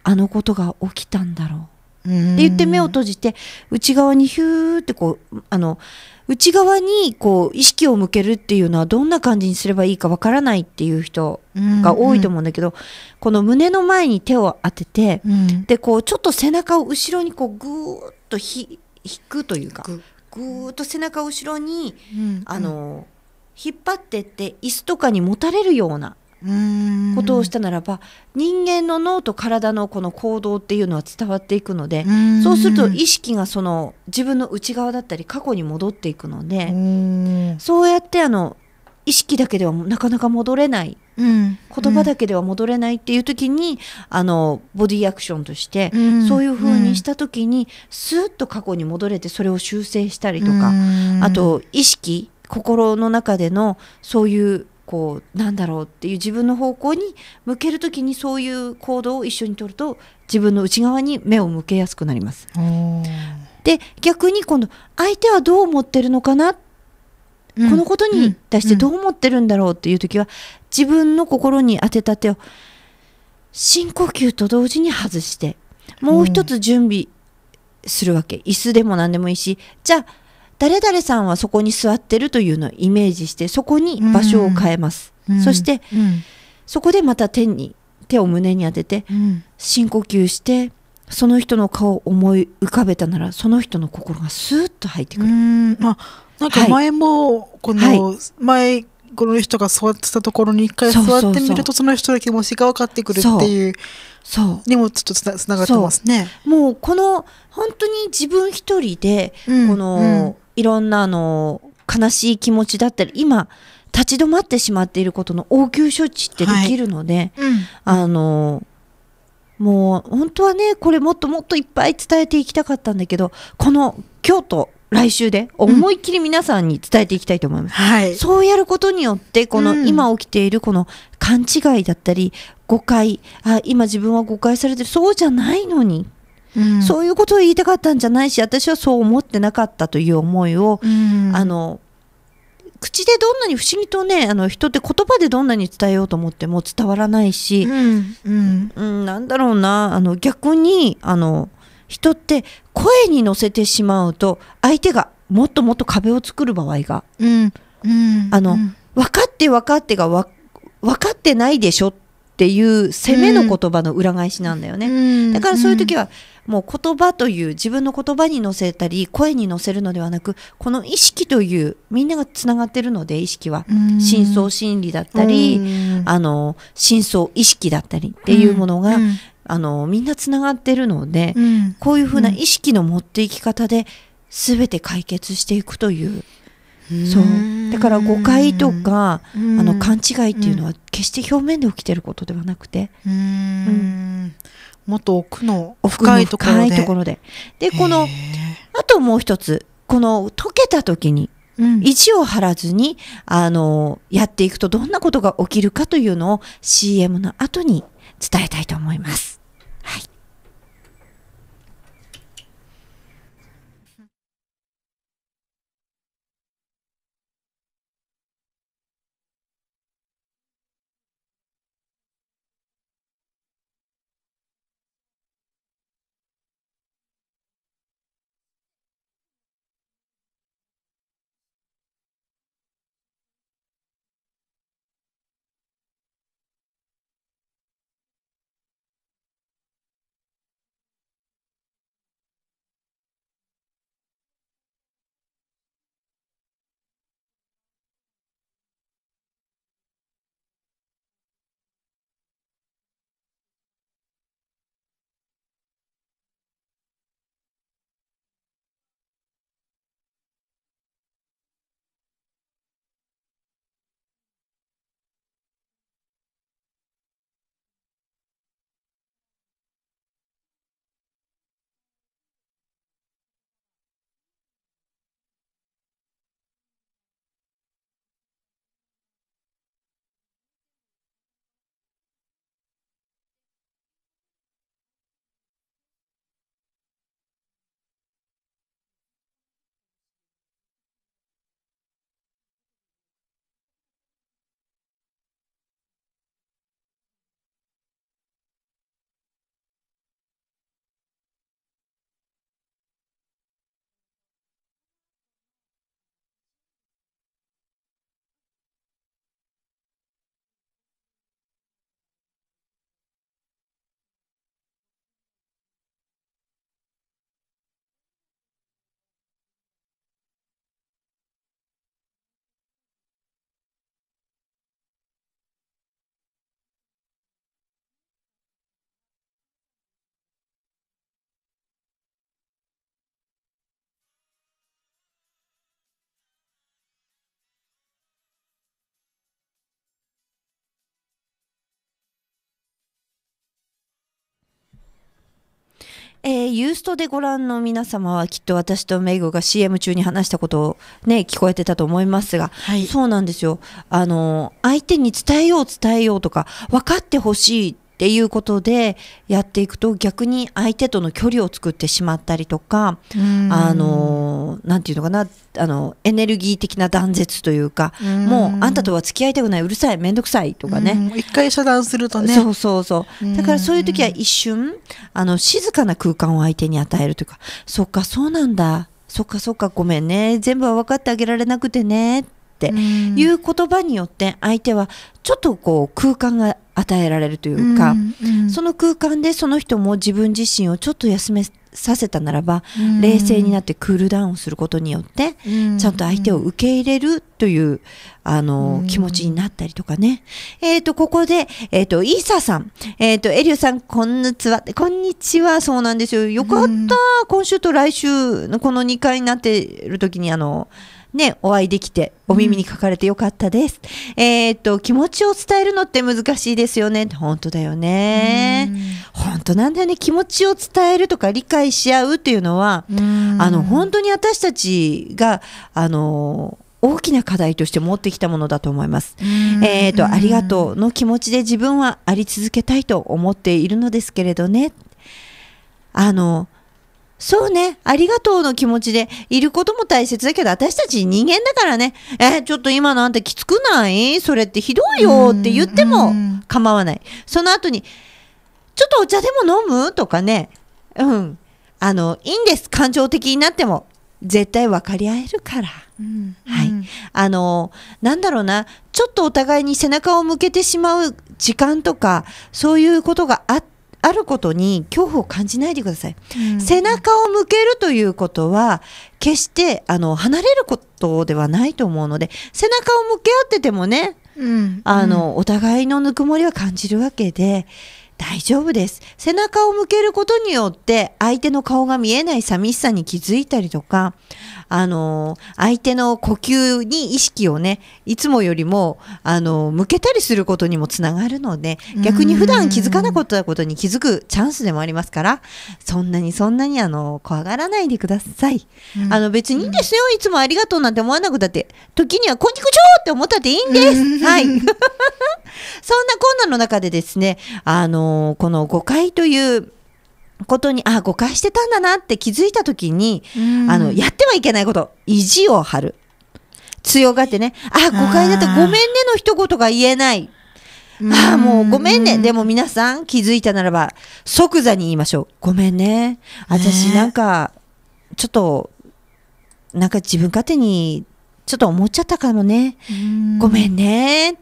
あのことが起きたんだろうって言って目を閉じて内側にヒューってこうあの内側にこう意識を向けるっていうのはどんな感じにすればいいかわからないっていう人が多いと思うんだけど、うんうん、この胸の前に手を当てて、うん、でこうちょっと背中を後ろにこうぐーっと引くというかぐーっと背中を後ろに、うんうん、あの引っ張ってって椅子とかに持たれるようなことをしたならば人間の脳と体のこの行動っていうのは伝わっていくのでそうすると意識がその自分の内側だったり過去に戻っていくのでそうやってあの意識だけではなかなか戻れない、うん、言葉だけでは戻れないっていう時に、うん、あのボディアクションとして、うん、そういうふうにした時に、スーッと過去に戻れてそれを修正したりとか、あと意識心の中でのそういうこうなんだろうっていう自分の方向に向ける時にそういう行動を一緒にとると自分の内側に目を向けやすくなります。で逆に今度相手はどう思ってるのかな、うん、このことに対してどう思ってるんだろうっていう時は、自分の心に当てた手を深呼吸と同時に外してもう一つ準備するわけ、椅子でも何でもいいしじゃあ誰々さんはそこに座ってるというのをイメージしてそこに場所を変えます、うん、そして、うん、そこでまた手に手を胸に当てて、うん、深呼吸してその人の顔を思い浮かべたならその人の心がスーッと入ってくる。まあ、なんか前も、この、はい、前この人が座ってたところに一回座ってみるとその人の気持ちが分かってくるっていうそうにもちょっとつなつながってますね。もうこの本当に自分一人でこの、いろんなあの悲しい気持ちだったり今立ち止まってしまっていることの応急処置ってできるので、はいうん、あのもう本当はねこれもっともっといっぱい伝えていきたかったんだけどこの京都来週で思いっきり皆さんに伝えていきたいと思います。うんはい、そうやることによって、この今起きているこの勘違いだったり、誤解、あ、今自分は誤解されてる、そうじゃないのにっそういうことを言いたかったんじゃないし私はそう思ってなかったという思いを、うん、あの口でどんなに不思議とねあの人って言葉でどんなに伝えようと思っても伝わらないし、うんうんなんだろうなあの逆にあの人って声に乗せてしまうと相手がもっともっと壁を作る場合が、うんうん、あの、うん、分かって分かってが分かってないでしょっていう攻めの言葉の裏返しなんだよね、だからそういう時は、もう言葉という自分の言葉に乗せたり声に乗せるのではなくこの意識というみんながつながってるので意識は深層心理だったりあの深層意識だったりっていうものが、あのみんなつながってるので、うん、こういうふうな意識の持っていき方で全て解決していくという。そうだから誤解とかあの勘違いっていうのは決して表面で起きてることではなくて。うんもっと奥の深いところで。深いところで。で、この、あともう一つ、この溶けた時に、うん、意地を張らずに、あの、やっていくとどんなことが起きるかというのを CM の後に伝えたいと思います。えー、ユーストでご覧の皆様はきっと私とメイゴが CM 中に話したことをね、聞こえてたと思いますが、はい、そうなんですよ。あの、相手に伝えよう伝えようとか、分かってほしいっていうことでやっていくと逆に相手との距離を作ってしまったりとか、あのなんていうのかなあのエネルギー的な断絶というか、うもうあんたとは付き合いたくないうるさい面倒くさいとかね、一回遮断するとねそうそうそうだからそういう時は一瞬あの静かな空間を相手に与えるというかそっかそうなんだそっかそっかごめんね全部は分かってあげられなくてねっていう言葉によって相手はちょっとこう空間が与えられるというか、うんうん、その空間でその人も自分自身をちょっと休めさせたならば、うん、冷静になってクールダウンすることによって、ちゃんと相手を受け入れるという、あの、気持ちになったりとかね。えっ、ー、と、ここで、えっ、ー、と、イーサーさん、えっ、ー、と、エリオさん、こんにちは。こんにちは、そうなんですよ。よかった。今週と来週、のこの2回になっている時に、あの、ね、お会いできて、お耳に書かかれてよかったです。うん、えっと、気持ちを伝えるのって難しいですよね。本当だよね。本当なんだよね。気持ちを伝えるとか理解し合うっていうのは、あの、本当に私たちが、あの、大きな課題として持ってきたものだと思います。えっ、と、ありがとうの気持ちで自分はあり続けたいと思っているのですけれどね。あの、そうね、ありがとうの気持ちでいることも大切だけど、私たち人間だからね、え、ちょっと今のあんたきつくないそれってひどいよって言っても構わない。その後に、ちょっとお茶でも飲むとかね、うん。あの、いいんです。感情的になっても。絶対分かり合えるから。うん、はい、あの、なんだろうな、ちょっとお互いに背中を向けてしまう時間とか、そういうことがあって、あることに恐怖を感じないでください、うん、背中を向けるということは決してあの離れることではないと思うので背中を向け合っててもね、うん、あのお互いのぬくもりは感じるわけで大丈夫です。背中を向けることによって、相手の顔が見えない寂しさに気づいたりとか、あの、相手の呼吸に意識をね、いつもよりも、あの、向けたりすることにもつながるので、逆に普段気づかなかったことに気づくチャンスでもありますから、そんなにそんなに、あの、怖がらないでください。あの、別にいいんですよ。いつもありがとうなんて思わなくたって、時には、こんにちはって思ったっていいんです。はい。そんな困難の中でですね、あの、のこの誤解ということにあ誤解してたんだなって気づいた時に、うん、あのやってはいけないこと意地を張る強がってねあ誤解だったごめんねの一言が言えないああもうごめんねでも皆さん気づいたならば即座に言いましょうごめんね私なんかちょっとなんか自分勝手にちょっと思っちゃったかもねごめんね。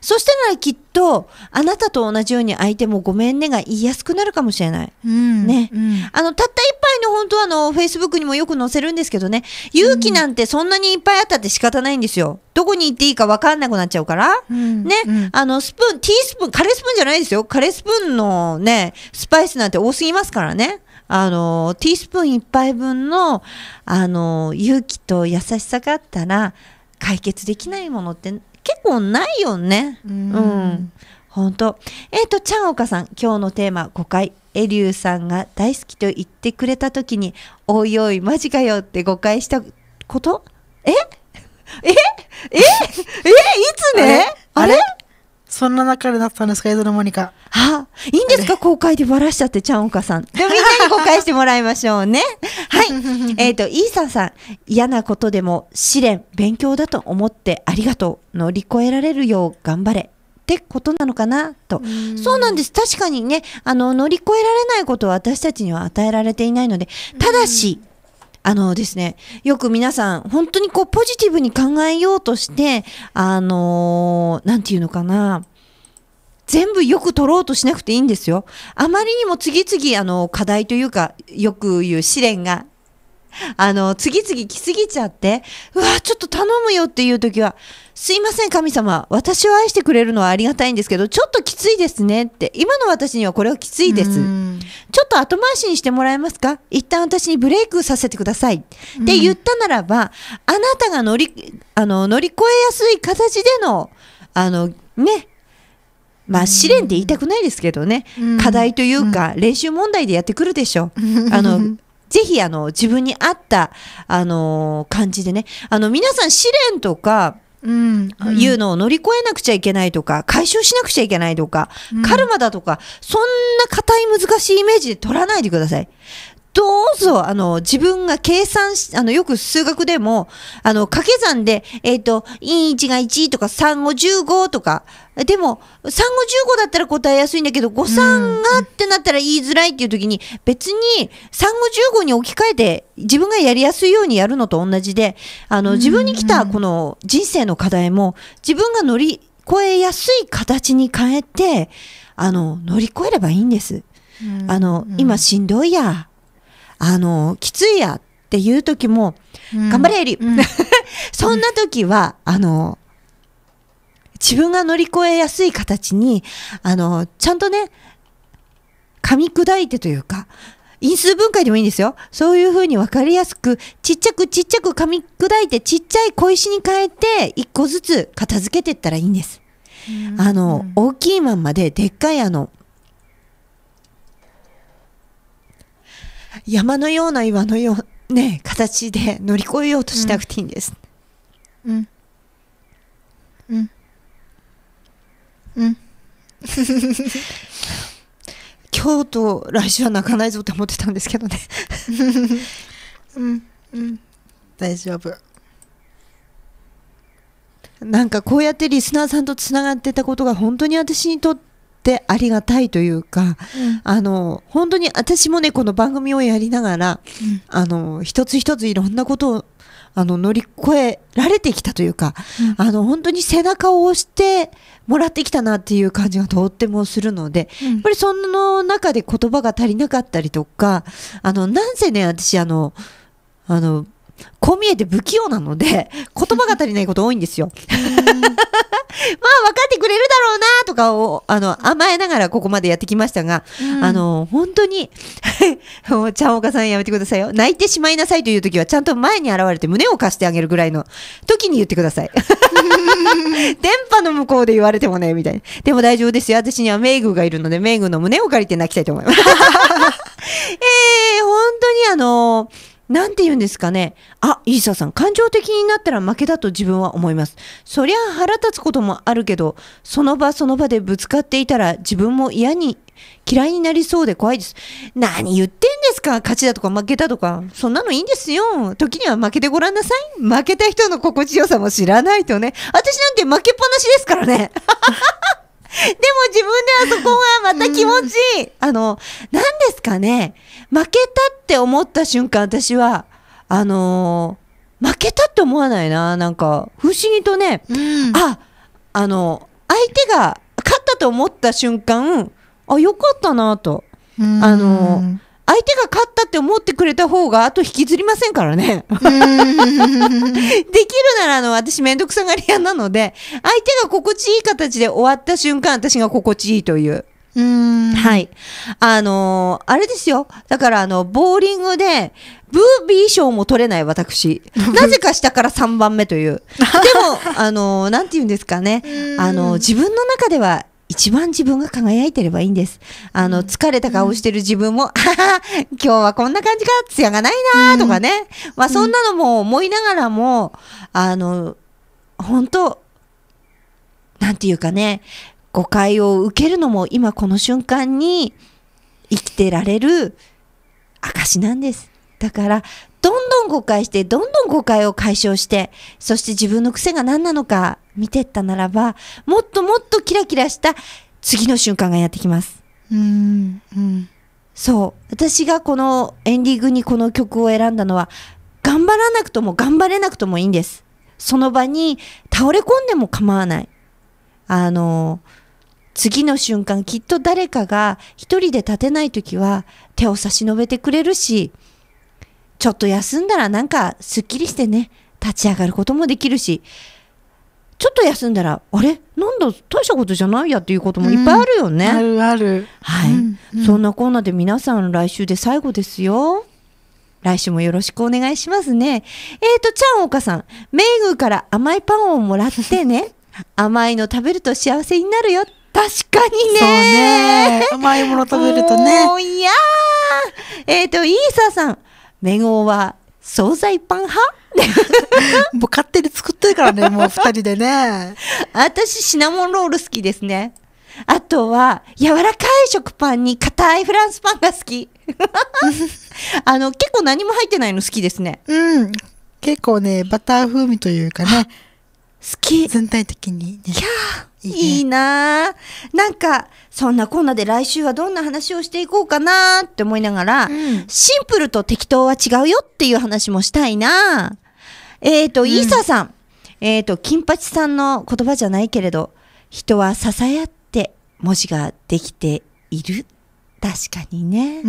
そしたらきっと、あなたと同じように相手もごめんねが言いやすくなるかもしれない。うん、ね、うん、あの、たった一杯の本当あの、Facebook にもよく載せるんですけどね、勇気なんてそんなにいっぱいあったって仕方ないんですよ。どこに行っていいか分かんなくなっちゃうから。うん、ね、あの、スプーン、ティースプーン、カレースプーンじゃないですよ。カレースプーンのね、スパイスなんて多すぎますからね。あの、ティースプーン一杯分の、あの、勇気と優しさがあったら、解決できないものって結構ないよね。うん。本当。えっ、ー、と、ちゃんおかさん、今日のテーマ5回。エリューさんが大好きと言ってくれた時に、おいおい、マジかよって誤解したことええええいつねあれそんな中でだったんですか、江戸のモニカ。あ、いいんですか、公開でばらしちゃって、ちゃんおかさん。でもみんなに公開してもらいましょうね。はい。えっ、ー、と、イーサンさん、嫌なことでも試練、勉強だと思ってありがとう、乗り越えられるよう頑張れ。ってことなのかなと。そうなんです。確かにね、あの、乗り越えられないことは私たちには与えられていないので、ただし、あのですね、よく皆さん、本当にこう、ポジティブに考えようとして、あのー、なんていうのかな、全部よく取ろうとしなくていいんですよ。あまりにも次々、あの、課題というか、よく言う試練があの、次々来すぎちゃって、うわ、ちょっと頼むよっていう時は、すいません、神様。私を愛してくれるのはありがたいんですけど、ちょっときついですねって。今の私にはこれはきついです。ちょっと後回しにしてもらえますか一旦私にブレイクさせてください。って言ったならば、あなたが乗り、あの、乗り越えやすい形での、あの、ね、まあ、試練って言いたくないですけどね、課題というか、練習問題でやってくるでしょう。あのぜひ、あの、自分に合った、あのー、感じでね、あの、皆さん試練とか、うん、いうのを乗り越えなくちゃいけないとか、解消しなくちゃいけないとか、カルマだとか、そんな硬い難しいイメージで取らないでください。どうぞ、あの、自分が計算し、あの、よく数学でも、あの、掛け算で、えっ、ー、と、1が1とか3を15とか、でも、3を15だったら答えやすいんだけど、5、3がってなったら言いづらいっていう時に、別に3を15に置き換えて、自分がやりやすいようにやるのと同じで、あの、自分に来たこの人生の課題も、自分が乗り越えやすい形に変えて、あの、乗り越えればいいんです。あの、今しんどいや。あの、きついやっていう時も、うん、頑張れエリ、うん、そんな時は、あの、自分が乗り越えやすい形に、あの、ちゃんとね、噛み砕いてというか、因数分解でもいいんですよ。そういうふうに分かりやすく、ちっちゃくちっちゃく噛み砕いて、ちっちゃい小石に変えて、一個ずつ片付けていったらいいんです。あの、大きいまんまで、でっかいあの、山のような岩のようね形で乗り越えようとしなくていいんです。うん。うん。うん。今日と来週は泣かないぞって思ってたんですけどねうん。うん。大丈夫。なんかこうやってリスナーさんとつながってたことが本当に私にとってってありがたいというか、うん、あの本当に私もねこの番組をやりながら、うん、あの一つ一ついろんなことをあの乗り越えられてきたというか、うん、あの本当に背中を押してもらってきたなっていう感じがとってもするので、うん、やっぱりその中で言葉が足りなかったりとかあのなんせね私あのあのこう見えて不器用なので言葉が足りないこと多いんですよ。まあ分かってくれるだろうなとかをあの甘えながらここまでやってきましたが、うん、あの本当にちゃんおかさんやめてくださいよ泣いてしまいなさいという時はちゃんと前に現れて胸を貸してあげるぐらいの時に言ってください 電波の向こうで言われてもねみたいなでも大丈夫ですよ私にはメイグがいるのでメイグの胸を借りて泣きたいと思います えー、本当にあのーなんて言うんですかね。あ、イーサさん、感情的になったら負けだと自分は思います。そりゃ腹立つこともあるけど、その場その場でぶつかっていたら自分も嫌に、嫌いになりそうで怖いです。何言ってんですか勝ちだとか負けたとか。そんなのいいんですよ。時には負けてごらんなさい。負けた人の心地よさも知らないとね。私なんて負けっぱなしですからね。でも自分ではそこがまた気持ちいい。あの、何ですかね。負けたって思った瞬間、私は、あのー、負けたって思わないな。なんか、不思議とね、うん、あ、あの、相手が勝ったと思った瞬間、あ、よかったなと。あのー、相手が勝ったって思ってくれた方が、あと引きずりませんからね。できるなら、あの、私めんどくさがり屋なので、相手が心地いい形で終わった瞬間、私が心地いいという。うんはい。あのー、あれですよ。だから、あの、ボーリングで、ブービー賞も取れない私。なぜか下から3番目という。でも、あのー、なんて言うんですかね。あのー、自分の中では一番自分が輝いてればいいんです。あの、疲れた顔してる自分も、あ、うん、今日はこんな感じか、艶がないなとかね。うん、まあ、そんなのも思いながらも、あの、本当なんていうかね、誤解を受けるのも今この瞬間に生きてられる証なんです。だから、どんどん誤解して、どんどん誤解を解消して、そして自分の癖が何なのか見てったならば、もっともっとキラキラした次の瞬間がやってきます。うん、うん。そう。私がこのエンディングにこの曲を選んだのは、頑張らなくとも頑張れなくともいいんです。その場に倒れ込んでも構わない。あの、次の瞬間きっと誰かが一人で立てない時は手を差し伸べてくれるし、ちょっと休んだらなんかすっきりしてね、立ち上がることもできるし、ちょっと休んだら、あれなんだ、大したことじゃないやっていうこともいっぱいあるよね。うん、あるある。はい、うんうん。そんなコーナーで皆さん来週で最後ですよ。来週もよろしくお願いしますね。えっ、ー、と、ちゃんおかさん、メイグから甘いパンをもらってね。甘いの食べると幸せになるよ。確かにね。ね甘いもの食べるとね。おいやー。えっ、ー、と、イーサーさん、メ王は惣菜パン派 もう勝手に作ってるからね、もう二人でね。私、シナモンロール好きですね。あとは、柔らかい食パンに硬いフランスパンが好き。あの、結構何も入ってないの好きですね。うん。結構ね、バター風味というかね。好き。全体的にね。いやー。いいななんか、そんなこんなで来週はどんな話をしていこうかなって思いながら、うん、シンプルと適当は違うよっていう話もしたいなえっ、ー、と、うん、イーサさん。えっ、ー、と、金八さんの言葉じゃないけれど、人は支え合って文字ができている。確かにね。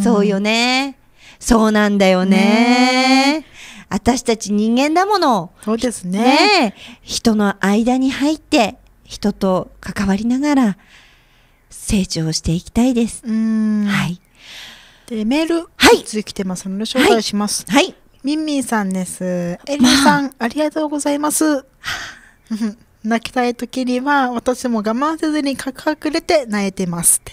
うそうよね。そうなんだよねね私たち人間だもの。そうですね。ね人の間に入って、人と関わりながら成長していきたいです。はい。で、メール、はい。続きてますので、紹介します。はい。ミンみんみんさんです。えりさん、まあ、ありがとうございます。泣きたい時には、私も我慢せずに隠れて泣いてますって。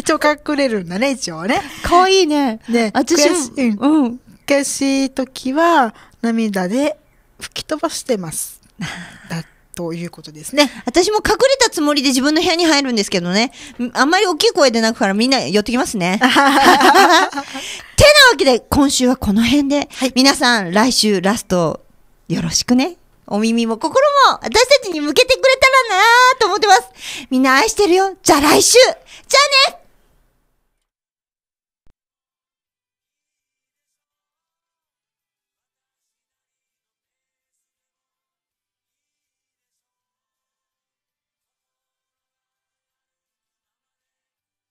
一応隠れるんだね、一応ね。かわいいね。で、私悔し,、うん、悔しい時は、涙で吹き飛ばしてます。だって。ということですね。私も隠れたつもりで自分の部屋に入るんですけどね。あんまり大きい声で鳴くからみんな寄ってきますね。てなわけで今週はこの辺で、はい、皆さん来週ラストよろしくね。お耳も心も私たちに向けてくれたらなーと思ってます。みんな愛してるよ。じゃあ来週じゃあね